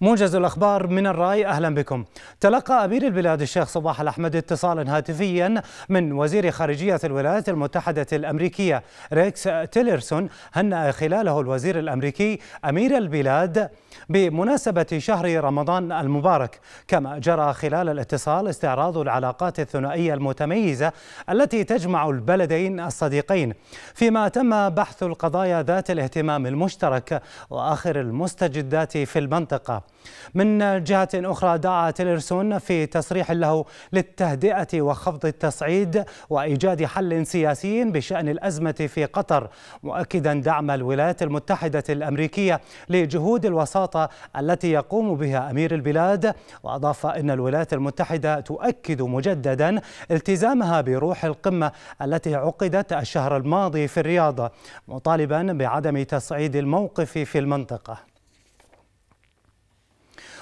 موجز الأخبار من الرأي أهلا بكم تلقى أمير البلاد الشيخ صباح الأحمد اتصالا هاتفيا من وزير خارجية الولايات المتحدة الأمريكية ريكس تيلرسون هنأ خلاله الوزير الأمريكي أمير البلاد بمناسبة شهر رمضان المبارك كما جرى خلال الاتصال استعراض العلاقات الثنائية المتميزة التي تجمع البلدين الصديقين فيما تم بحث القضايا ذات الاهتمام المشترك وآخر المستجدات في المنطقة من جهة أخرى دعا تيلرسون في تصريح له للتهدئة وخفض التصعيد وإيجاد حل سياسي بشأن الأزمة في قطر مؤكدا دعم الولايات المتحدة الأمريكية لجهود الوساطة التي يقوم بها أمير البلاد وأضاف أن الولايات المتحدة تؤكد مجددا التزامها بروح القمة التي عقدت الشهر الماضي في الرياض مطالبا بعدم تصعيد الموقف في المنطقة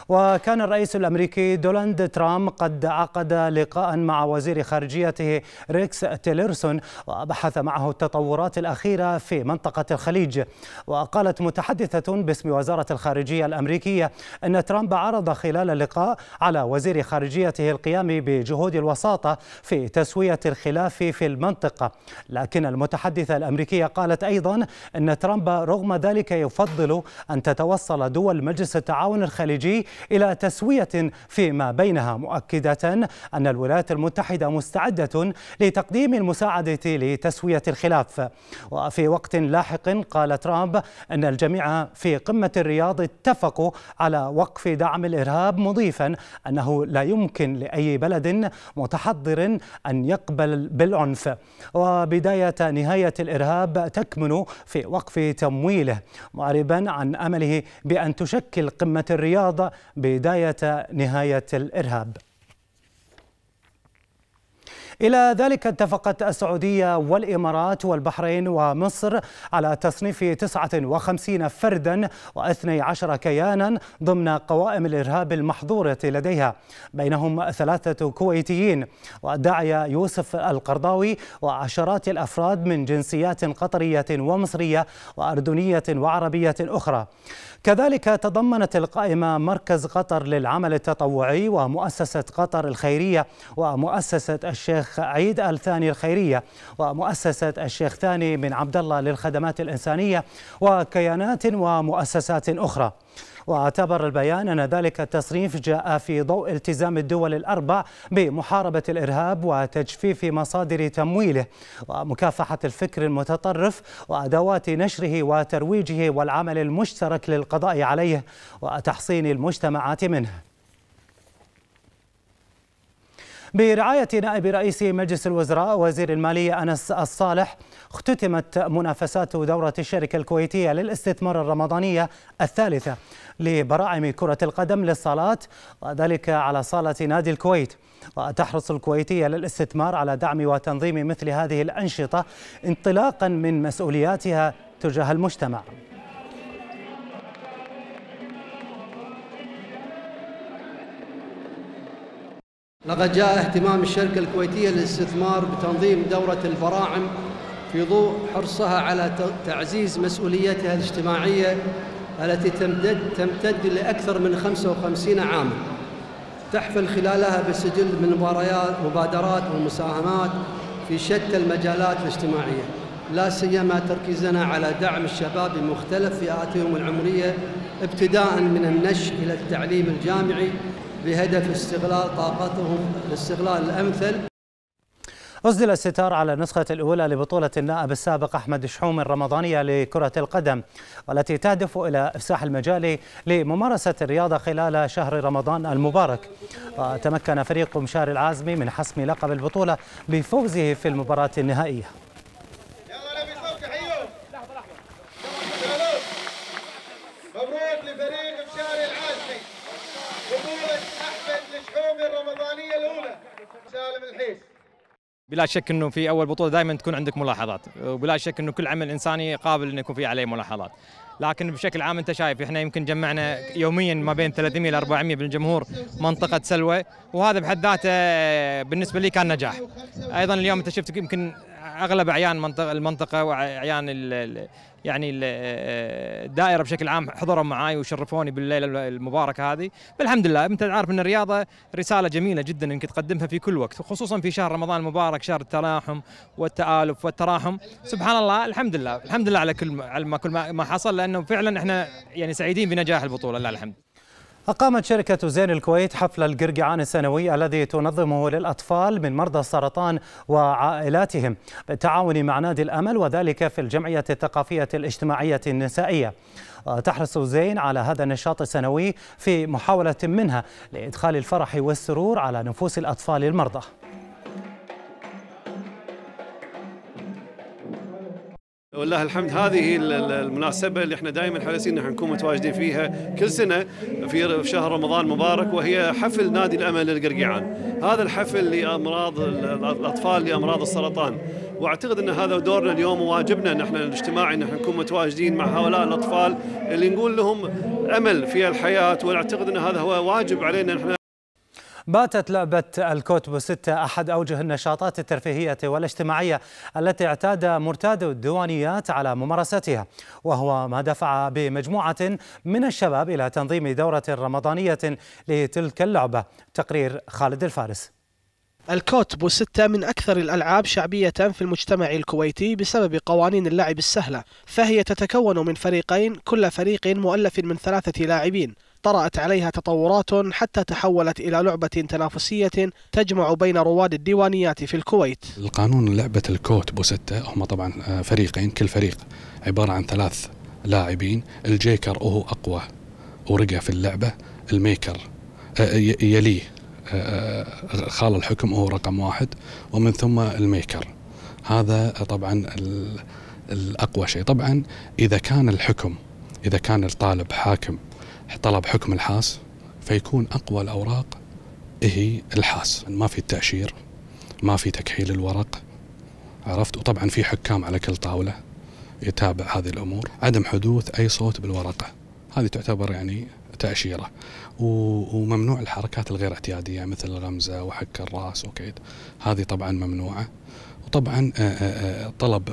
وكان الرئيس الأمريكي دونالد ترامب قد عقد لقاء مع وزير خارجيته ريكس تيلرسون وبحث معه التطورات الأخيرة في منطقة الخليج وقالت متحدثة باسم وزارة الخارجية الأمريكية أن ترامب عرض خلال اللقاء على وزير خارجيته القيام بجهود الوساطة في تسوية الخلاف في المنطقة لكن المتحدثة الأمريكية قالت أيضا أن ترامب رغم ذلك يفضل أن تتوصل دول مجلس التعاون الخليجي إلى تسوية فيما بينها مؤكدة أن الولايات المتحدة مستعدة لتقديم المساعدة لتسوية الخلاف وفي وقت لاحق قال ترامب أن الجميع في قمة الرياض اتفقوا على وقف دعم الإرهاب مضيفا أنه لا يمكن لأي بلد متحضر أن يقبل بالعنف وبداية نهاية الإرهاب تكمن في وقف تمويله معربا عن أمله بأن تشكل قمة الرياض بداية نهاية الإرهاب إلى ذلك اتفقت السعودية والإمارات والبحرين ومصر على تصنيف 59 فردا و12 كيانا ضمن قوائم الإرهاب المحظورة لديها بينهم ثلاثة كويتيين والداعية يوسف القرضاوي وعشرات الأفراد من جنسيات قطرية ومصرية وأردنية وعربية أخرى كذلك تضمنت القائمة مركز قطر للعمل التطوعي ومؤسسة قطر الخيرية ومؤسسة الشيخ الشيخ عيد الثاني الخيرية ومؤسسة الشيخ ثاني بن عبد الله للخدمات الإنسانية وكيانات ومؤسسات أخرى واعتبر البيان أن ذلك التصريف جاء في ضوء التزام الدول الأربع بمحاربة الإرهاب وتجفيف مصادر تمويله ومكافحة الفكر المتطرف وأدوات نشره وترويجه والعمل المشترك للقضاء عليه وتحصين المجتمعات منه برعاية نائب رئيس مجلس الوزراء وزير المالية أنس الصالح اختتمت منافسات دورة الشركة الكويتية للاستثمار الرمضانية الثالثة لبراعم كرة القدم للصالات وذلك على صالة نادي الكويت وتحرص الكويتية للاستثمار على دعم وتنظيم مثل هذه الأنشطة انطلاقا من مسؤولياتها تجاه المجتمع لقد جاء اهتمام الشركة الكويتية للاستثمار بتنظيم دورة البراعم في ضوء حرصها على تعزيز مسؤوليتها الاجتماعية التي تمتد, تمتد لأكثر من 55 عاماً تحفل خلالها بسجل من مباريات مبادرات ومساهمات في شتى المجالات الاجتماعية لا سيما تركيزنا على دعم الشباب بمختلف فئاتهم العمرية ابتداء من النش إلى التعليم الجامعي بهدف استغلال طاقتهم الاستغلال الأمثل أسدل الستار على النسخة الأولى لبطولة النائب السابق أحمد شحوم الرمضانية لكرة القدم والتي تهدف إلى إفساح المجال لممارسة الرياضة خلال شهر رمضان المبارك وتمكن فريق مشاري العازمي من حسم لقب البطولة بفوزه في المباراة النهائية بلا شك انه في اول بطوله دائما تكون عندك ملاحظات وبلا شك انه كل عمل انساني قابل انه يكون فيه عليه ملاحظات لكن بشكل عام انت شايف احنا يمكن جمعنا يوميا ما بين 300 ل 400 بالجمهور منطقه سلوى وهذا بحد ذاته بالنسبه لي كان نجاح ايضا اليوم انت شفت يمكن اغلب اعيان منطقه المنطقه واعيان يعني الدائره بشكل عام حضروا معي وشرفوني بالليله المباركه هذه فالحمد لله انت عارف ان الرياضه رساله جميله جدا انك تقدمها في كل وقت وخصوصا في شهر رمضان المبارك شهر التلاحم والتالف والتراحم سبحان الله الحمد لله الحمد لله على كل ما على كل ما حصل لانه فعلا احنا يعني سعيدين بنجاح البطوله لله الحمد أقامت شركة زين الكويت حفل القرقعان السنوي الذي تنظمه للأطفال من مرضى السرطان وعائلاتهم بالتعاون مع نادي الأمل وذلك في الجمعية الثقافية الاجتماعية النسائية تحرص زين على هذا النشاط السنوي في محاولة منها لإدخال الفرح والسرور على نفوس الأطفال المرضى والله الحمد هذه المناسبة اللي احنا دائما حريصين ان نكون متواجدين فيها كل سنة في شهر رمضان مبارك وهي حفل نادي الأمل للقرقيعان هذا الحفل لأمراض الأطفال لأمراض السرطان واعتقد ان هذا دورنا اليوم وواجبنا ان احنا الاجتماعي ان احنا نكون متواجدين مع هؤلاء الاطفال اللي نقول لهم امل في الحياه واعتقد ان هذا هو واجب علينا احنا باتت لعبة الكوت ستة أحد أوجه النشاطات الترفيهية والاجتماعية التي اعتاد مرتاد الديوانيات على ممارستها وهو ما دفع بمجموعة من الشباب إلى تنظيم دورة رمضانية لتلك اللعبة تقرير خالد الفارس الكوت بو ستة من أكثر الألعاب شعبية في المجتمع الكويتي بسبب قوانين اللعب السهلة فهي تتكون من فريقين كل فريق مؤلف من ثلاثة لاعبين طرأت عليها تطورات حتى تحولت إلى لعبة تنافسية تجمع بين رواد الديوانيات في الكويت القانون لعبة الكوت بوستة هم طبعا آه، فريقين كل فريق عبارة عن ثلاث لاعبين الجيكر وهو أقوى ورقة في اللعبة الميكر آه، يليه آه، خال الحكم هو رقم واحد ومن ثم الميكر هذا طبعا الأقوى شيء طبعا إذا كان الحكم إذا كان الطالب حاكم طلب حكم الحاس فيكون أقوى الأوراق هي الحاس ما في التأشير ما في تكحيل الورق عرفت وطبعا في حكام على كل طاولة يتابع هذه الأمور عدم حدوث أي صوت بالورقة هذه تعتبر يعني تأشيرة وممنوع الحركات الغير اعتيادية مثل الغمزة وحك الرأس وكيد هذه طبعا ممنوعة وطبعا آه، آه، آه، طلب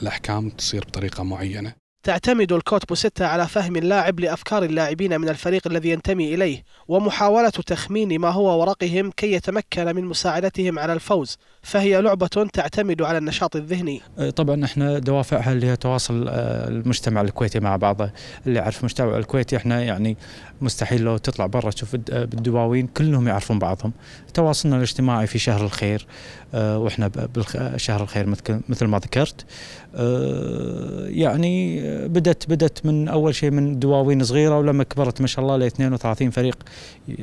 الأحكام تصير بطريقة معينة تعتمد الكوت ستة على فهم اللاعب لأفكار اللاعبين من الفريق الذي ينتمي إليه ومحاولة تخمين ما هو ورقهم كي يتمكن من مساعدتهم على الفوز فهي لعبة تعتمد على النشاط الذهني أه، طبعا احنا دوافعها اللي هي تواصل أه، المجتمع الكويتي مع بعضه اللي يعرف المجتمع الكويتي احنا يعني مستحيل لو تطلع برا تشوف بالدواوين أه، كلهم يعرفون بعضهم تواصلنا الاجتماعي في شهر الخير واحنا بشهر الخير مثل ما ذكرت آه، يعني بدت بدت من اول شيء من دواوين صغيره ولما كبرت ما شاء الله ل 32 فريق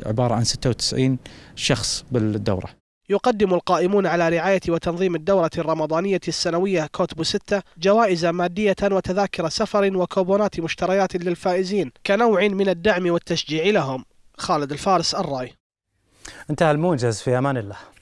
عباره عن 96 شخص بالدوره. يقدم القائمون على رعاية وتنظيم الدورة الرمضانية السنوية كوتبو ستة جوائز مادية وتذاكر سفر وكوبونات مشتريات للفائزين كنوع من الدعم والتشجيع لهم خالد الفارس الراي انتهى الموجز في أمان الله